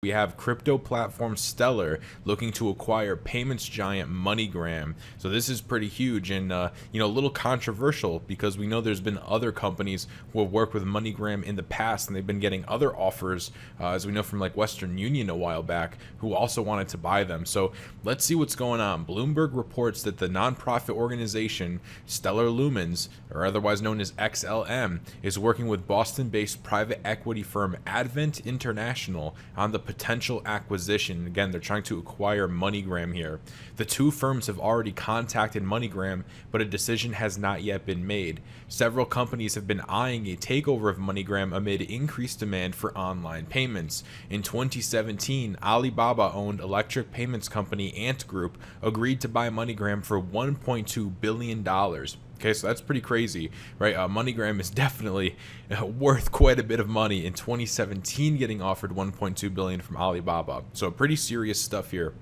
We have crypto platform Stellar looking to acquire payments giant MoneyGram. So this is pretty huge and uh, you know a little controversial because we know there's been other companies who have worked with MoneyGram in the past and they've been getting other offers, uh, as we know from like Western Union a while back, who also wanted to buy them. So let's see what's going on. Bloomberg reports that the nonprofit organization Stellar Lumens, or otherwise known as XLM, is working with Boston-based private equity firm Advent International on the potential acquisition. Again, they're trying to acquire MoneyGram here. The two firms have already contacted MoneyGram, but a decision has not yet been made. Several companies have been eyeing a takeover of MoneyGram amid increased demand for online payments. In 2017, Alibaba owned electric payments company Ant Group agreed to buy MoneyGram for $1.2 billion. Okay, so that's pretty crazy, right? Uh, MoneyGram is definitely uh, worth quite a bit of money in 2017, getting offered 1.2 billion from Alibaba. So pretty serious stuff here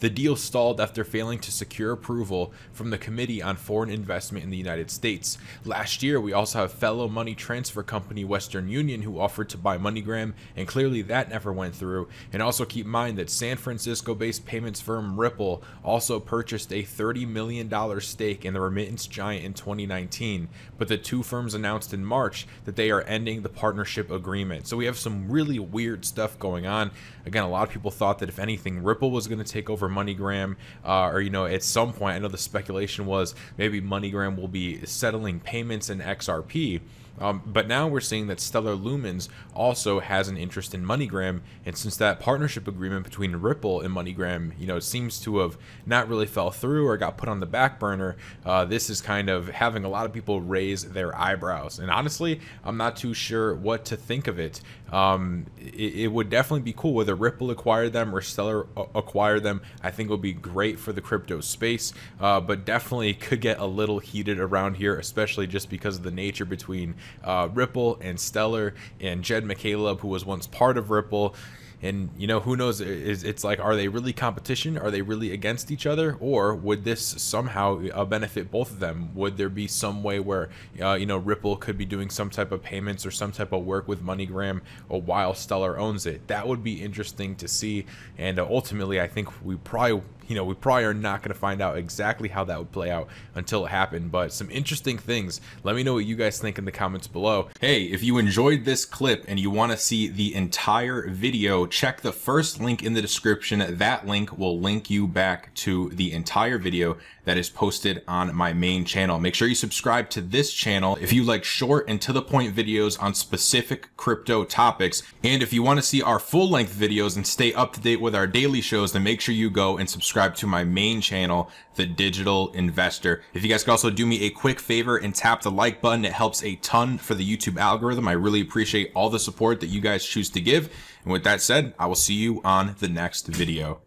the deal stalled after failing to secure approval from the Committee on Foreign Investment in the United States. Last year, we also have fellow money transfer company Western Union who offered to buy MoneyGram, and clearly that never went through. And also keep in mind that San Francisco based payments firm Ripple also purchased a $30 million stake in the remittance giant in 2019, but the two firms announced in March that they are ending the partnership agreement. So we have some really weird stuff going on. Again, a lot of people thought that if anything, Ripple was going to take over for MoneyGram, uh, or you know, at some point, I know the speculation was maybe MoneyGram will be settling payments in XRP. Um, but now we're seeing that Stellar Lumens also has an interest in MoneyGram, and since that partnership agreement between Ripple and MoneyGram, you know, seems to have not really fell through or got put on the back burner, uh, this is kind of having a lot of people raise their eyebrows. And honestly, I'm not too sure what to think of it. Um, it, it, would definitely be cool whether Ripple acquired them or Stellar acquired them. I think it would be great for the crypto space, uh, but definitely could get a little heated around here, especially just because of the nature between uh, Ripple and Stellar and Jed McCaleb, who was once part of Ripple. And you know, who knows? It's like, are they really competition? Are they really against each other? Or would this somehow uh, benefit both of them? Would there be some way where uh, you know Ripple could be doing some type of payments or some type of work with MoneyGram, or uh, while Stellar owns it? That would be interesting to see. And uh, ultimately, I think we probably you know, we probably are not going to find out exactly how that would play out until it happened, but some interesting things. Let me know what you guys think in the comments below. Hey, if you enjoyed this clip and you want to see the entire video, check the first link in the description. That link will link you back to the entire video that is posted on my main channel. Make sure you subscribe to this channel if you like short and to the point videos on specific crypto topics. And if you want to see our full length videos and stay up to date with our daily shows, then make sure you go and subscribe to my main channel, The Digital Investor. If you guys could also do me a quick favor and tap the like button, it helps a ton for the YouTube algorithm. I really appreciate all the support that you guys choose to give. And with that said, said, I will see you on the next video.